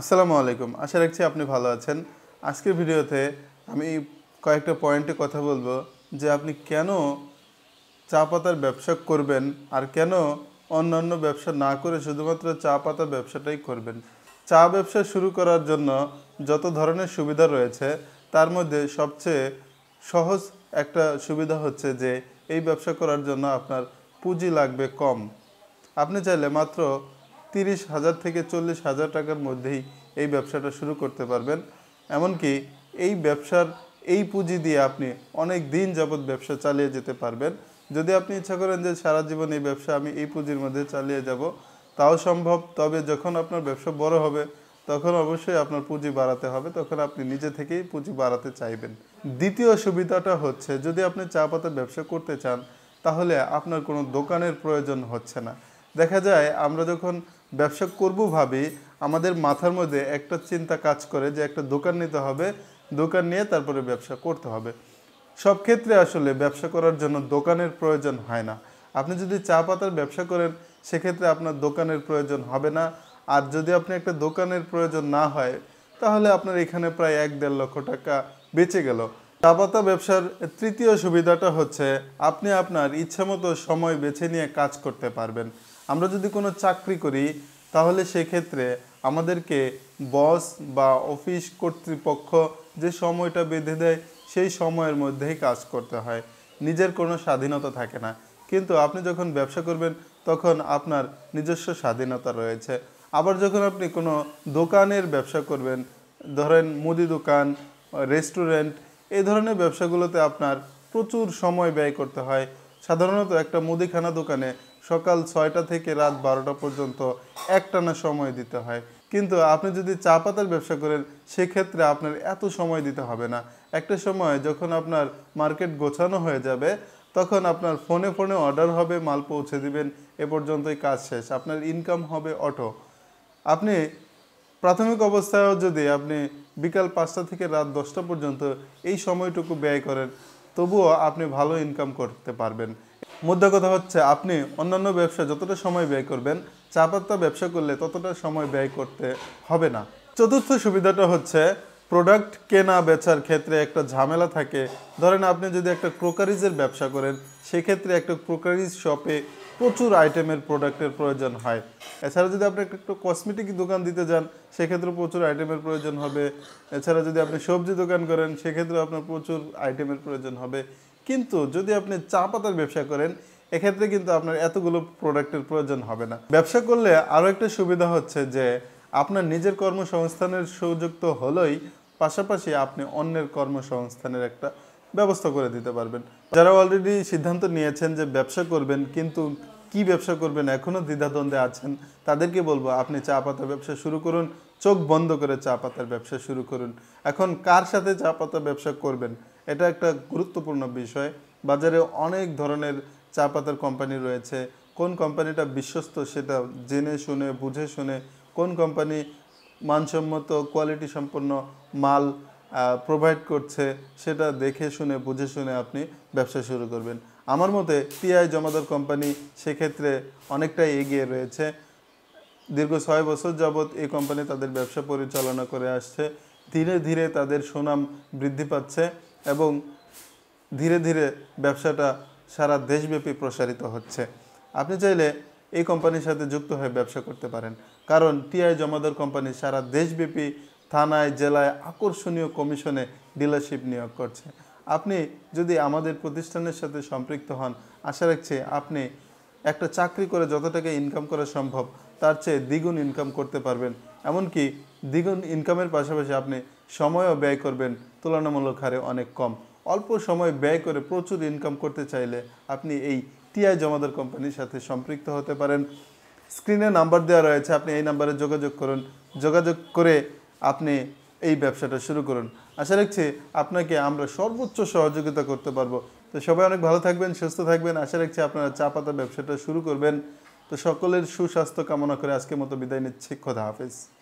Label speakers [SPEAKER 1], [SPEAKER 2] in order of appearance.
[SPEAKER 1] আসসালামু আলাইকুম আশা রাখছি আপনি ভালো আছেন আজকের ভিডিওতে আমি কয়েকটা পয়েন্টে কথা বলবো যে আপনি কেন চা পাতার ব্যবসা করবেন আর কেন অন্যান্য ব্যবসা না করে শুধুমাত্র চা পাতা ব্যবসাটাই করবেন চা ব্যবসা শুরু করার জন্য যত ধরনের সুবিধা রয়েছে তার মধ্যে সবচেয়ে সহজ একটা সুবিধা হচ্ছে যে এই ব্যবসা করার জন্য আপনার পুঁজি লাগবে কম আপনি চাইলে মাত্র তিরিশ হাজার থেকে চল্লিশ হাজার টাকার মধ্যেই এই ব্যবসাটা শুরু করতে পারবেন এমনকি এই ব্যবসার এই পুঁজি দিয়ে আপনি অনেক দিন যাবৎ ব্যবসা চালিয়ে যেতে পারবেন যদি আপনি ইচ্ছা করেন যে সারা জীবন এই ব্যবসা আমি এই পুঁজির মধ্যে চালিয়ে যাব তাও সম্ভব তবে যখন আপনার ব্যবসা বড় হবে তখন অবশ্যই আপনার পুঁজি বাড়াতে হবে তখন আপনি নিজে থেকেই পুঁজি বাড়াতে চাইবেন দ্বিতীয় সুবিধাটা হচ্ছে যদি আপনি চা পাতা ব্যবসা করতে চান তাহলে আপনার কোনো দোকানের প্রয়োজন হচ্ছে না দেখা যায় আমরা যখন ব্যবসা করব ভাবি আমাদের মাথার মধ্যে একটা চিন্তা কাজ করে যে একটা দোকান নিতে হবে দোকান নিয়ে তারপরে ব্যবসা করতে হবে সব ক্ষেত্রে আসলে ব্যবসা করার জন্য দোকানের প্রয়োজন হয় না আপনি যদি চা পাতার ব্যবসা করেন সেক্ষেত্রে আপনার দোকানের প্রয়োজন হবে না আর যদি আপনি একটা দোকানের প্রয়োজন না হয় তাহলে আপনার এখানে প্রায় এক দেড় লক্ষ টাকা বেঁচে গেল চা পাতা ব্যবসার তৃতীয় সুবিধাটা হচ্ছে আপনি আপনার ইচ্ছামতো সময় বেছে নিয়ে কাজ করতে পারবেন আমরা যদি কোনো চাকরি করি তাহলে সেক্ষেত্রে আমাদেরকে বস বা অফিস কর্তৃপক্ষ যে সময়টা বেঁধে দেয় সেই সময়ের মধ্যেই কাজ করতে হয় নিজের কোনো স্বাধীনতা থাকে না কিন্তু আপনি যখন ব্যবসা করবেন তখন আপনার নিজস্ব স্বাধীনতা রয়েছে আবার যখন আপনি কোনো দোকানের ব্যবসা করবেন ধরেন মুদি দোকান রেস্টুরেন্ট এই ধরনের ব্যবসাগুলোতে আপনার প্রচুর সময় ব্যয় করতে হয় সাধারণত একটা মুদিখানা দোকানে সকাল ছয়টা থেকে রাত বারোটা পর্যন্ত একটানা সময় দিতে হয় কিন্তু আপনি যদি চা পাতার ব্যবসা করেন সেক্ষেত্রে আপনার এত সময় দিতে হবে না একটা সময় যখন আপনার মার্কেট গোছানো হয়ে যাবে তখন আপনার ফোনে ফোনে অর্ডার হবে মাল পৌঁছে দিবেন এ পর্যন্তই কাজ শেষ আপনার ইনকাম হবে অটো আপনি প্রাথমিক অবস্থায়ও যদি আপনি বিকাল পাঁচটা থেকে রাত দশটা পর্যন্ত এই সময়টুকু ব্যয় করেন তবুও আপনি ভালো ইনকাম করতে পারবেন মুদ্রা কথা হচ্ছে আপনি অন্যান্য ব্যবসা যতটা সময় ব্যয় করবেন চা পাতা ব্যবসা করলে ততটা সময় ব্যয় করতে হবে না চতুর্থ সুবিধাটা হচ্ছে প্রোডাক্ট কেনা বেচার ক্ষেত্রে একটা ঝামেলা থাকে ধরেন আপনি যদি একটা ক্রোকারিজের ব্যবসা করেন সেক্ষেত্রে একটা ক্রোকারিজ শপে প্রচুর আইটেমের প্রোডাক্টের প্রয়োজন হয় এছাড়া যদি আপনি একটা কসমেটিক দোকান দিতে যান সেক্ষেত্রে প্রচুর আইটেমের প্রয়োজন হবে এছাড়া যদি আপনি সবজি দোকান করেন সেক্ষেত্রে আপনার প্রচুর আইটেমের প্রয়োজন হবে কিন্তু যদি আপনি চা পাতার ব্যবসা করেন এক্ষেত্রে কিন্তু আপনার এতগুলো প্রোডাক্টের প্রয়োজন হবে না ব্যবসা করলে আরও একটা সুবিধা হচ্ছে যে আপনার নিজের কর্মসংস্থানের সুযোগ তো হলোই পাশাপাশি আপনি অন্যের কর্মসংস্থানের একটা ব্যবস্থা করে দিতে পারবেন যারা অলরেডি সিদ্ধান্ত নিয়েছেন যে ব্যবসা করবেন কিন্তু কি ব্যবসা করবেন এখনও দ্বিধাদ্বন্দ্বে আছেন তাদেরকে বলবো আপনি চা পাতার ব্যবসা শুরু করুন চোখ বন্ধ করে চা পাতার ব্যবসা শুরু করুন এখন কার সাথে চা পাতা ব্যবসা করবেন এটা একটা গুরুত্বপূর্ণ বিষয় বাজারে অনেক ধরনের চা পাতার কোম্পানি রয়েছে কোন কোম্পানিটা বিশ্বস্ত সেটা জেনে শুনে বুঝে শুনে কোন কোম্পানি মানসম্মত কোয়ালিটি সম্পন্ন মাল প্রোভাইড করছে সেটা দেখে শুনে বুঝে শুনে আপনি ব্যবসা শুরু করবেন আমার মতে টিআই জমাদার কোম্পানি সেক্ষেত্রে অনেকটাই এগিয়ে রয়েছে দীর্ঘ ছয় বছর যাবৎ এই কোম্পানি তাদের ব্যবসা পরিচালনা করে আসছে ধীরে ধীরে তাদের সুনাম বৃদ্ধি পাচ্ছে এবং ধীরে ধীরে ব্যবসাটা সারা দেশব্যাপী প্রসারিত হচ্ছে আপনি চাইলে এই কোম্পানির সাথে যুক্ত হয়ে ব্যবসা করতে পারেন কারণ টিআই জমাদার কোম্পানি সারা দেশব্যাপী থানায় জেলায় আকর্ষণীয় কমিশনে ডিলারশিপ নিয়োগ করছে আপনি যদি আমাদের প্রতিষ্ঠানের সাথে সম্পৃক্ত হন আশা রাখছি আপনি একটা চাকরি করে যত টাকা ইনকাম করা সম্ভব তার চেয়ে দ্বিগুণ ইনকাম করতে পারবেন এমনকি দ্বিগুণ ইনকামের পাশাপাশি আপনি সময়ও ব্যয় করবেন তুলনামূলক হারে অনেক কম অল্প সময় ব্যয় করে প্রচুর ইনকাম করতে চাইলে আপনি এই টিআই জমাদার কোম্পানির সাথে সম্পৃক্ত হতে পারেন স্ক্রিনে নাম্বার দেওয়া রয়েছে আপনি এই নাম্বারে যোগাযোগ করুন যোগাযোগ করে আপনি এই ব্যবসাটা শুরু করুন আশা রাখছি আপনাকে আমরা সর্বোচ্চ সহযোগিতা করতে পারবো তো সবাই অনেক ভালো থাকবেন সুস্থ থাকবেন আশা রাখছি আপনারা চা পাতা ব্যবসাটা শুরু করবেন তো সকলের সুস্বাস্থ্য কামনা করে আজকের মতো বিদায় নিচ্ছি খোদা হাফেজ